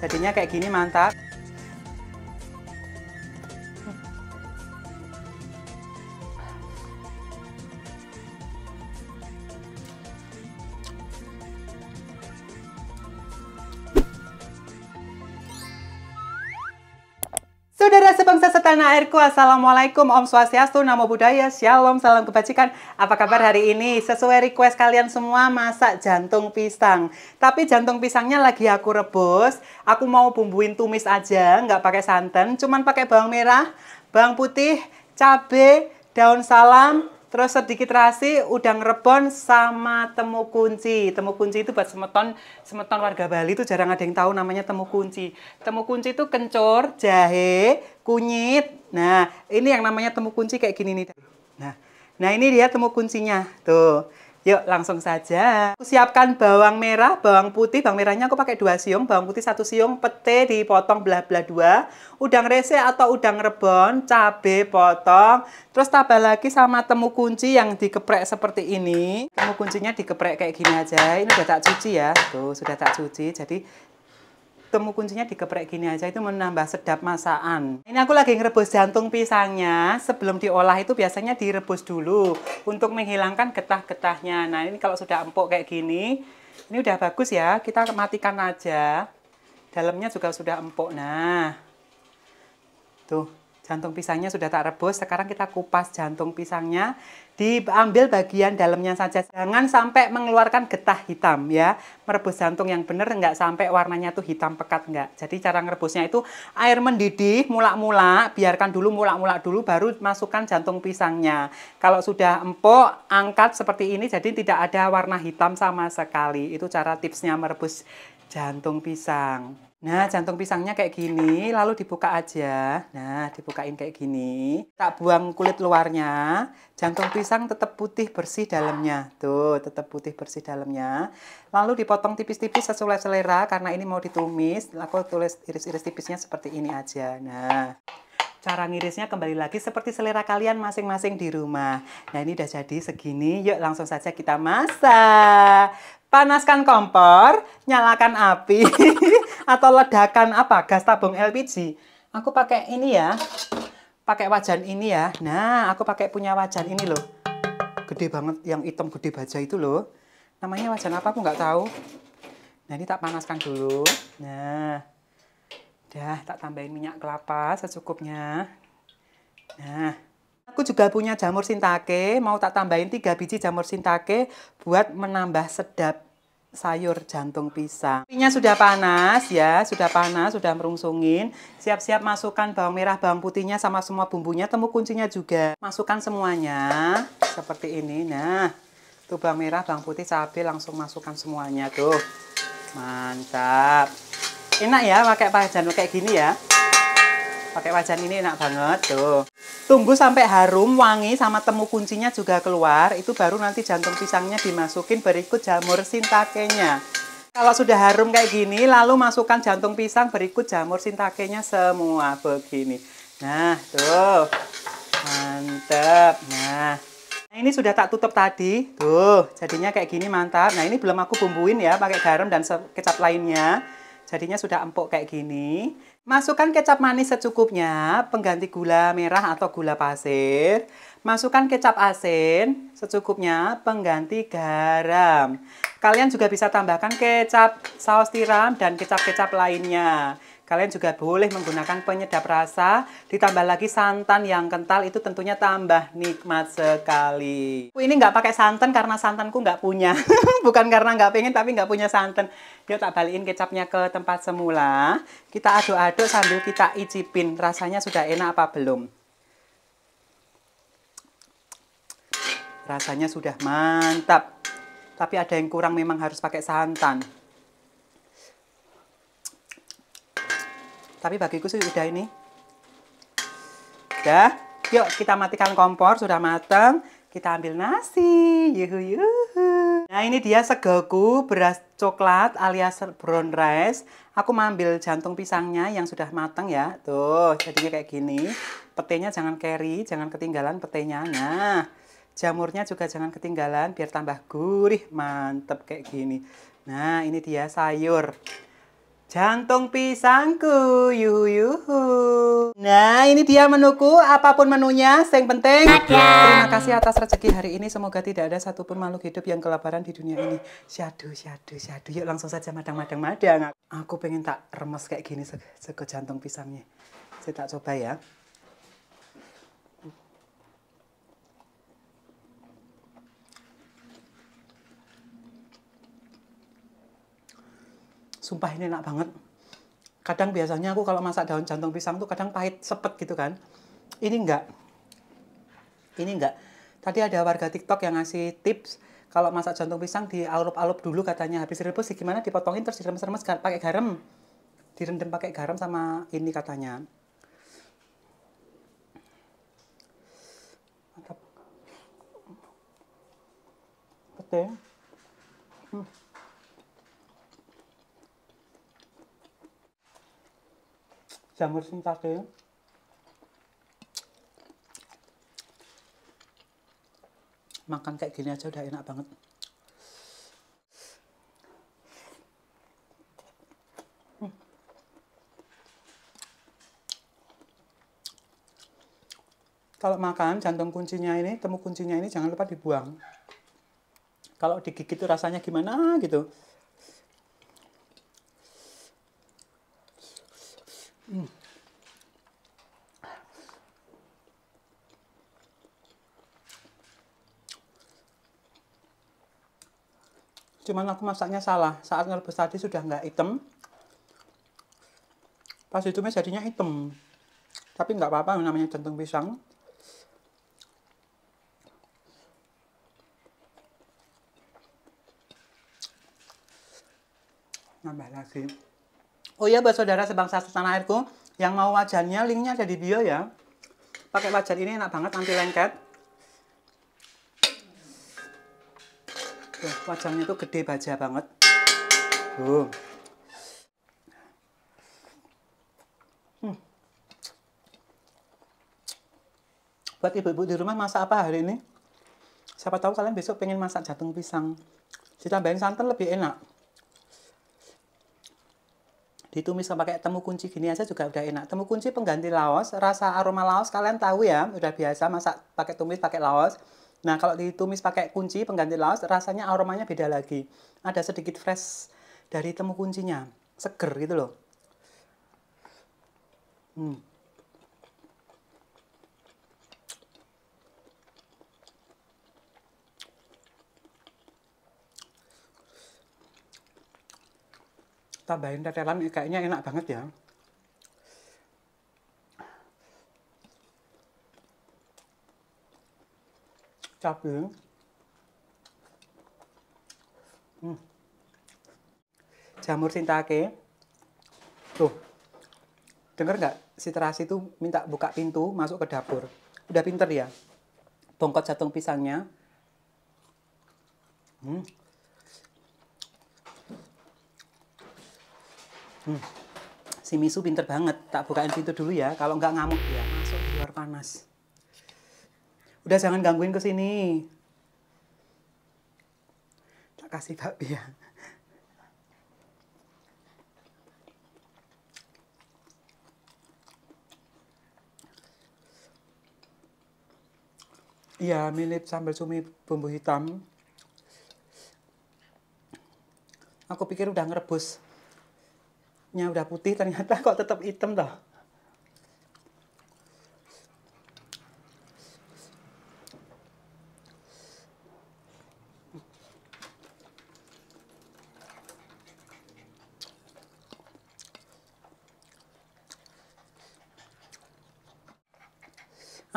jadinya kayak gini mantap tanah airku, Assalamualaikum, Om Swastiastu, Namo Buddhaya, Shalom, Salam Kebajikan. Apa kabar hari ini? Sesuai request kalian semua, masak jantung pisang. Tapi jantung pisangnya lagi aku rebus, aku mau bumbuin tumis aja, nggak pakai santan, cuman pakai bawang merah, bawang putih, cabai, daun salam, Terus sedikit terasi udang rebon sama temu kunci. Temu kunci itu buat semeton semeton warga Bali itu jarang ada yang tahu namanya temu kunci. Temu kunci itu kencur, jahe, kunyit. Nah, ini yang namanya temu kunci kayak gini nih. Nah, nah ini dia temu kuncinya. Tuh. Yuk langsung saja. Aku siapkan bawang merah, bawang putih. Bawang merahnya aku pakai dua siung, bawang putih satu siung, pete dipotong belah-belah dua. Udang rese atau udang rebon, cabe potong. Terus tambah lagi sama temu kunci yang dikeprek seperti ini. Temu kuncinya dikeprek kayak gini aja. Ini udah tak cuci ya. Tuh, sudah tak cuci. Jadi temu kuncinya dikeprek gini aja itu menambah sedap masakan. Ini aku lagi ngerebus jantung pisangnya. Sebelum diolah itu biasanya direbus dulu untuk menghilangkan getah-getahnya. Nah, ini kalau sudah empuk kayak gini, ini udah bagus ya. Kita matikan aja. Dalamnya juga sudah empuk. Nah. Tuh. Jantung pisangnya sudah tak rebus, sekarang kita kupas jantung pisangnya. Diambil bagian dalamnya saja, jangan sampai mengeluarkan getah hitam ya. Merebus jantung yang benar enggak sampai warnanya tuh hitam pekat enggak. Jadi cara merebusnya itu air mendidih, mula mula biarkan dulu mula mula dulu baru masukkan jantung pisangnya. Kalau sudah empuk, angkat seperti ini jadi tidak ada warna hitam sama sekali. Itu cara tipsnya merebus jantung pisang. Nah, jantung pisangnya kayak gini, lalu dibuka aja. Nah, dibukain kayak gini. Tak buang kulit luarnya. Jantung pisang tetap putih bersih dalamnya. Tuh, tetap putih bersih dalamnya. Lalu dipotong tipis-tipis sesuai selera karena ini mau ditumis. Aku tulis iris-iris tipisnya seperti ini aja. Nah, cara ngirisnya kembali lagi seperti selera kalian masing-masing di rumah. Nah, ini udah jadi segini. Yuk, langsung saja kita masak. Panaskan kompor, nyalakan api. atau ledakan apa gas tabung LPG aku pakai ini ya pakai wajan ini ya nah aku pakai punya wajan ini loh gede banget yang hitam gede baja itu loh namanya wajan apa aku nggak tahu nah ini tak panaskan dulu nah dah tak tambahin minyak kelapa secukupnya nah aku juga punya jamur sintake mau tak tambahin 3 biji jamur sintake buat menambah sedap sayur jantung pisang. Minyak sudah panas ya, sudah panas, sudah merungsungin. Siap-siap masukkan bawang merah, bawang putihnya sama semua bumbunya, temu kuncinya juga. Masukkan semuanya seperti ini. Nah, tuh bawang merah, bawang putih, cabai langsung masukkan semuanya tuh. Mantap. Enak ya pakai pajan kayak gini ya pakai wajan ini enak banget tuh tunggu sampai harum wangi sama temu kuncinya juga keluar itu baru nanti jantung pisangnya dimasukin berikut jamur sintakenya kalau sudah harum kayak gini lalu masukkan jantung pisang berikut jamur sintakenya semua begini nah tuh mantep nah Nah, ini sudah tak tutup tadi. Tuh, jadinya kayak gini mantap. Nah, ini belum aku bumbuin ya pakai garam dan kecap lainnya. Jadinya sudah empuk kayak gini. Masukkan kecap manis secukupnya, pengganti gula merah atau gula pasir. Masukkan kecap asin secukupnya, pengganti garam. Kalian juga bisa tambahkan kecap saus tiram dan kecap-kecap lainnya. Kalian juga boleh menggunakan penyedap rasa, ditambah lagi santan yang kental itu tentunya tambah nikmat sekali. ini nggak pakai santan karena santanku nggak punya. Bukan karena nggak pengen tapi nggak punya santan. Yuk tak balikin kecapnya ke tempat semula. Kita aduk-aduk sambil kita icipin. Rasanya sudah enak apa belum? Rasanya sudah mantap. Tapi ada yang kurang memang harus pakai santan. tapi bagiku sih udah ini udah yuk kita matikan kompor sudah mateng kita ambil nasi yuhu yuhu nah ini dia segoku beras coklat alias brown rice aku mau ambil jantung pisangnya yang sudah mateng ya tuh jadinya kayak gini petenya jangan carry jangan ketinggalan petenya nah jamurnya juga jangan ketinggalan biar tambah gurih mantep kayak gini nah ini dia sayur Jantung pisangku, yuhu yuhu. Nah, ini dia menuku, apapun menunya, yang penting. Ada. Terima kasih atas rezeki hari ini. Semoga tidak ada satupun makhluk hidup yang kelaparan di dunia ini. Syadu, syadu, syadu. Yuk langsung saja madang, madang, madang. Aku pengen tak remes kayak gini sekejantung jantung pisangnya. Saya tak coba ya. sumpah ini enak banget. Kadang biasanya aku kalau masak daun jantung pisang tuh kadang pahit, sepet gitu kan. Ini enggak. Ini enggak. Tadi ada warga TikTok yang ngasih tips kalau masak jantung pisang di alup dulu katanya habis direbus sih gimana dipotongin terus diremes-remes pakai garam. Direndam pakai garam sama ini katanya. Mantap. Oke. Hmm. jamur sintase makan kayak gini aja udah enak banget Kalau makan, jantung kuncinya ini, temu kuncinya ini jangan lupa dibuang. Kalau digigit itu rasanya gimana gitu. cuman aku masaknya salah saat ngerebus tadi sudah nggak hitam pas ditumis jadinya hitam tapi nggak apa-apa namanya jantung pisang nambah lagi oh iya buat saudara sebangsa setanah airku yang mau wajannya linknya ada di bio ya pakai wajan ini enak banget anti lengket Wajangnya itu gede baja banget. Boom. Hmm. Buat ibu-ibu di rumah masak apa hari ini? Siapa tahu kalian besok pengen masak jantung pisang. Ditambahin santan lebih enak. Ditumis pakai temu kunci gini aja juga udah enak. Temu kunci pengganti laos, rasa aroma laos kalian tahu ya, udah biasa masak pakai tumis pakai laos. Nah, kalau ditumis pakai kunci pengganti laos, rasanya aromanya beda lagi. Ada sedikit fresh dari temu kuncinya. Seger gitu loh. Hmm. Tambahin tetelan kayaknya enak banget ya. 잡기는 음. jamur sintake tuh denger nggak si terasi itu minta buka pintu masuk ke dapur udah pinter ya bongkot jantung pisangnya hmm. Hmm. si misu pinter banget tak bukain pintu dulu ya kalau nggak ngamuk ya masuk di luar panas Udah jangan gangguin ke sini. Tak kasih Pak ya. Iya, milip sambal cumi bumbu hitam. Aku pikir udah ngerebus. udah putih ternyata kok tetap hitam toh.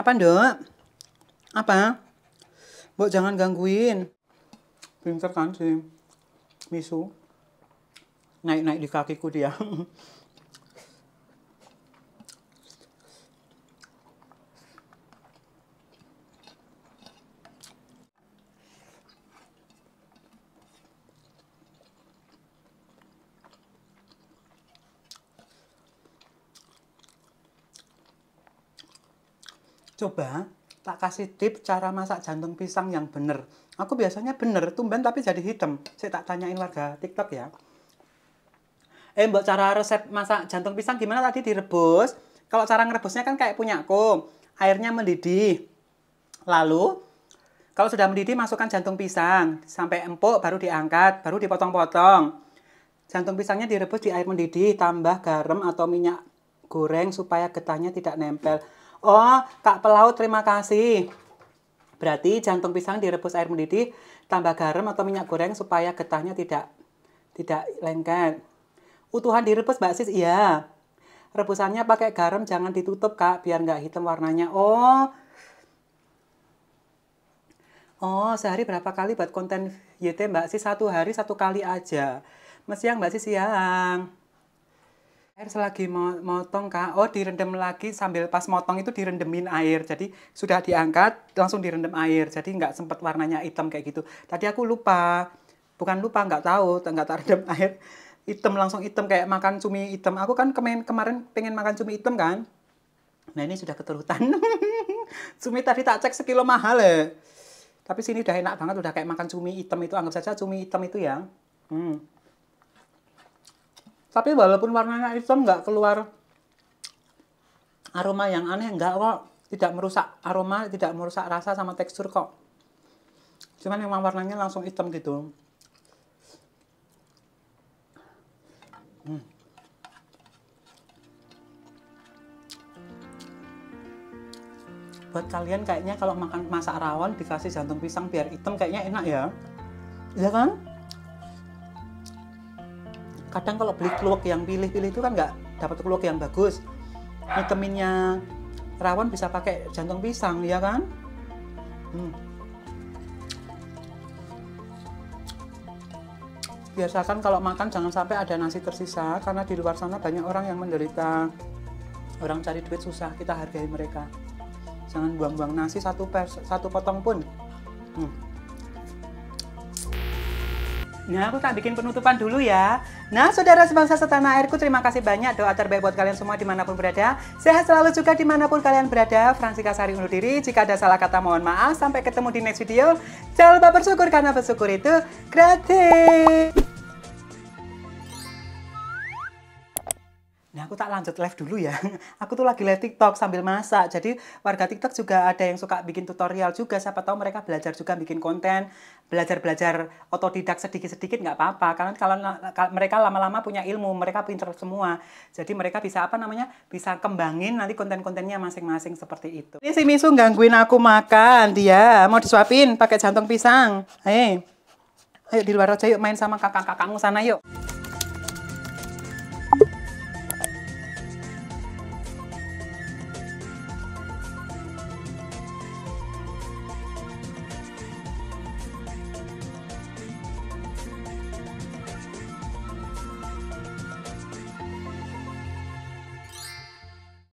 Apa dok? Apa? Bu, jangan gangguin. Pinter kan si Misu. Naik-naik di kakiku dia. Coba tak kasih tip cara masak jantung pisang yang bener. Aku biasanya bener, tumben tapi jadi hitam. Saya tak tanyain warga TikTok ya. Eh mbak cara resep masak jantung pisang gimana tadi direbus? Kalau cara ngerebusnya kan kayak punya aku. Airnya mendidih. Lalu kalau sudah mendidih masukkan jantung pisang sampai empuk baru diangkat, baru dipotong-potong. Jantung pisangnya direbus di air mendidih, tambah garam atau minyak goreng supaya getahnya tidak nempel. Oh, Kak Pelaut terima kasih. Berarti jantung pisang direbus air mendidih, tambah garam atau minyak goreng supaya getahnya tidak tidak lengket. Utuhan direbus Mbak Sis, iya. Rebusannya pakai garam, jangan ditutup Kak, biar nggak hitam warnanya. Oh, Oh, sehari berapa kali buat konten YT Mbak Sis? Satu hari satu kali aja. Mas siang Mbak Sis siang air selagi motong kak oh direndam lagi sambil pas motong itu direndemin air jadi sudah diangkat langsung direndam air jadi nggak sempat warnanya hitam kayak gitu tadi aku lupa bukan lupa nggak tahu nggak tak rendam air hitam langsung hitam kayak makan cumi hitam aku kan kemarin kemarin pengen makan cumi hitam kan nah ini sudah keturutan cumi tadi tak cek sekilo mahal ya tapi sini udah enak banget udah kayak makan cumi hitam itu anggap saja cumi hitam itu ya hmm. Tapi walaupun warnanya hitam nggak keluar aroma yang aneh, nggak kok. Tidak merusak aroma, tidak merusak rasa sama tekstur kok. Cuman memang warnanya langsung hitam gitu. Hmm. Buat kalian kayaknya kalau makan masak rawon dikasih jantung pisang biar hitam kayaknya enak ya. Iya kan? kadang kalau beli keluak yang pilih-pilih itu kan nggak dapat keluak yang bagus vitaminnya rawon bisa pakai jantung pisang ya kan hmm. biasakan kalau makan jangan sampai ada nasi tersisa karena di luar sana banyak orang yang menderita orang cari duit susah kita hargai mereka jangan buang-buang nasi satu pers satu potong pun hmm. Nah, aku tak bikin penutupan dulu ya. Nah, saudara sebangsa setanah airku, terima kasih banyak doa terbaik buat kalian semua dimanapun berada. Sehat selalu juga dimanapun kalian berada. Fransika Sari undur diri. Jika ada salah kata, mohon maaf. Sampai ketemu di next video. Jangan lupa bersyukur karena bersyukur itu gratis. Nah, aku tak lanjut live dulu ya. Aku tuh lagi live TikTok sambil masak. Jadi, warga TikTok juga ada yang suka bikin tutorial juga. Siapa tahu mereka belajar juga bikin konten, belajar-belajar otodidak sedikit-sedikit nggak apa-apa. Karena kalau mereka lama-lama punya ilmu, mereka pinter semua. Jadi, mereka bisa apa namanya? Bisa kembangin nanti konten-kontennya masing-masing seperti itu. Ini si Misu gangguin aku makan dia. Mau disuapin pakai jantung pisang. Hei. Ayo di luar aja yuk main sama kakak-kakakmu sana yuk.